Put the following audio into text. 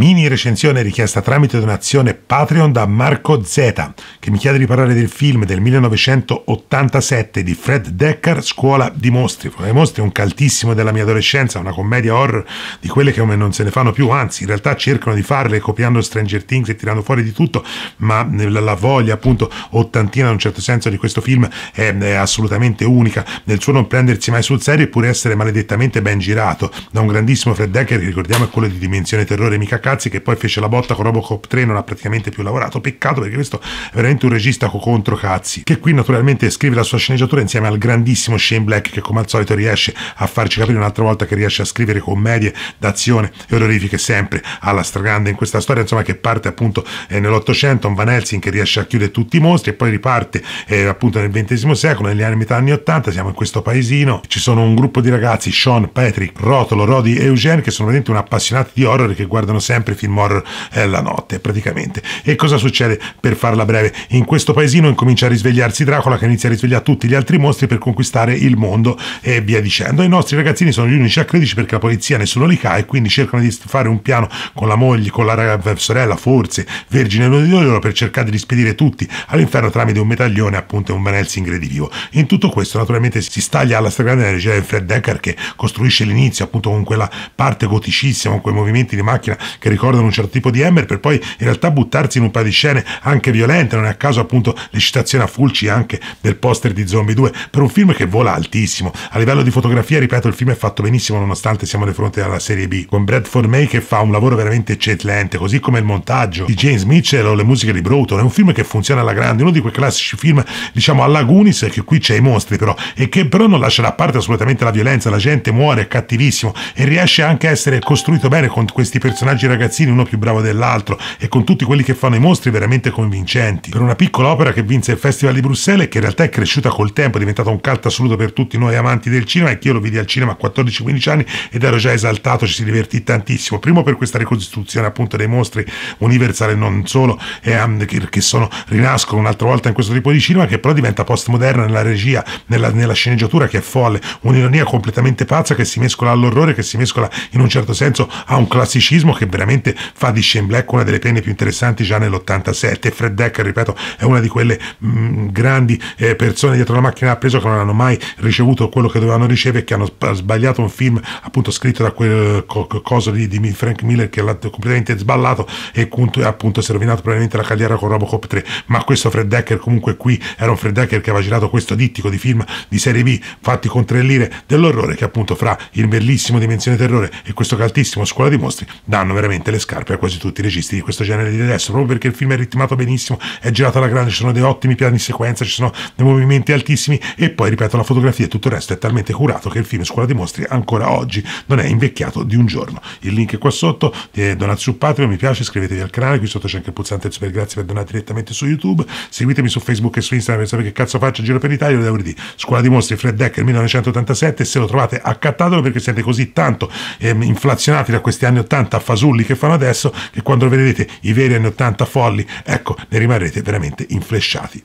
Mini recensione richiesta tramite donazione Patreon da Marco Z, che mi chiede di parlare del film del 1987 di Fred Decker, Scuola di mostri. Scuola dei mostri è un caltissimo della mia adolescenza, una commedia horror di quelle che non se ne fanno più, anzi in realtà cercano di farle copiando Stranger Things e tirando fuori di tutto, ma la voglia appunto ottantina in un certo senso di questo film è, è assolutamente unica nel suo non prendersi mai sul serio eppure essere maledettamente ben girato da un grandissimo Fred Decker che ricordiamo è quello di dimensione terrore mica cazzo Lucazzi che poi fece la botta con Robocop 3 non ha praticamente più lavorato peccato perché questo è veramente un regista contro Cazzi che qui naturalmente scrive la sua sceneggiatura insieme al grandissimo Shane Black che come al solito riesce a farci capire un'altra volta che riesce a scrivere commedie d'azione e orrorifiche sempre alla stragrande in questa storia insomma che parte appunto eh, nell'Ottocento un Van Helsing che riesce a chiudere tutti i mostri e poi riparte eh, appunto nel XX secolo negli anni metà anni 80 siamo in questo paesino ci sono un gruppo di ragazzi Sean, Patrick, Rotolo, Rodi e Eugene che sono veramente un appassionati di horror che guardano sempre sempre film horror eh, la notte praticamente. E cosa succede per farla breve? In questo paesino incomincia a risvegliarsi Dracula che inizia a risvegliare tutti gli altri mostri per conquistare il mondo e via dicendo. I nostri ragazzini sono gli unici a credici perché la polizia nessuno li ca e quindi cercano di fare un piano con la moglie, con la eh, sorella, forse vergine uno di loro per cercare di rispedire tutti all'inferno tramite un medaglione appunto un Van Helsing redivivo. In tutto questo naturalmente si staglia alla stragrande energia di Fred Decker che costruisce l'inizio appunto con quella parte goticissima, con quei movimenti di macchina che ricordano un certo tipo di Hammer per poi in realtà buttarsi in un paio di scene anche violente, non è a caso appunto l'eccitazione a Fulci anche del poster di Zombie 2 per un film che vola altissimo. A livello di fotografia, ripeto, il film è fatto benissimo nonostante siamo di fronte alla serie B, con Bradford May che fa un lavoro veramente eccellente, così come il montaggio di James Mitchell o le musiche di Broughton, è un film che funziona alla grande, uno di quei classici film diciamo alla Goonies che qui c'è i mostri però e che però non lascia da parte assolutamente la violenza, la gente muore, è cattivissimo e riesce anche a essere costruito bene con questi personaggi ragazzini, uno più bravo dell'altro, e con tutti quelli che fanno i mostri veramente convincenti. Per una piccola opera che vinse il Festival di Bruxelles e che in realtà è cresciuta col tempo, è diventata un cult assoluto per tutti noi amanti del cinema, e che io lo vidi al cinema a 14-15 anni ed ero già esaltato, ci si divertì tantissimo. Primo per questa ricostituzione appunto dei mostri universali e non solo, e, um, che, che sono, rinascono un'altra volta in questo tipo di cinema, che però diventa postmoderna nella regia, nella, nella sceneggiatura che è folle, un'ironia completamente pazza che si mescola all'orrore, che si mescola in un certo senso a un classicismo che veramente veramente fa di Shane Black una delle penne più interessanti già nell'87 Fred Decker ripeto è una di quelle mh, mm, grandi eh, persone dietro la macchina da preso che non hanno mai ricevuto quello che dovevano ricevere e che hanno sbagliato un film appunto scritto da quel co coso di, di, Frank Miller che l'ha completamente sballato e appunto, appunto si è rovinato probabilmente la carriera con Robocop 3 ma questo Fred Decker comunque qui era un Fred Decker che aveva girato questo dittico di film di serie B fatti con tre lire dell'orrore che appunto fra il bellissimo Dimensione Terrore e questo caltissimo Scuola di Mostri danno veramente veramente le scarpe a quasi tutti i registi di questo genere di adesso, proprio perché il film è ritmato benissimo, è girato alla grande, ci sono dei ottimi piani di sequenza, ci sono dei movimenti altissimi e poi, ripeto, la fotografia e tutto il resto è talmente curato che il film Scuola dei Mostri ancora oggi non è invecchiato di un giorno. Il link è qua sotto, donate su Patreon, mi piace, iscrivetevi al canale, qui sotto c'è anche il pulsante del super grazie per donare direttamente su YouTube, seguitemi su Facebook e su Instagram per sapere che cazzo faccio, giro per l'Italia, devo dire, Scuola dei Mostri, Fred Decker 1987, se lo trovate accattatelo perché siete così tanto eh, inflazionati da questi anni 80 a fasulli folli che fanno adesso che quando vedrete i veri anni 80 folli, ecco, ne rimarrete veramente inflesciati.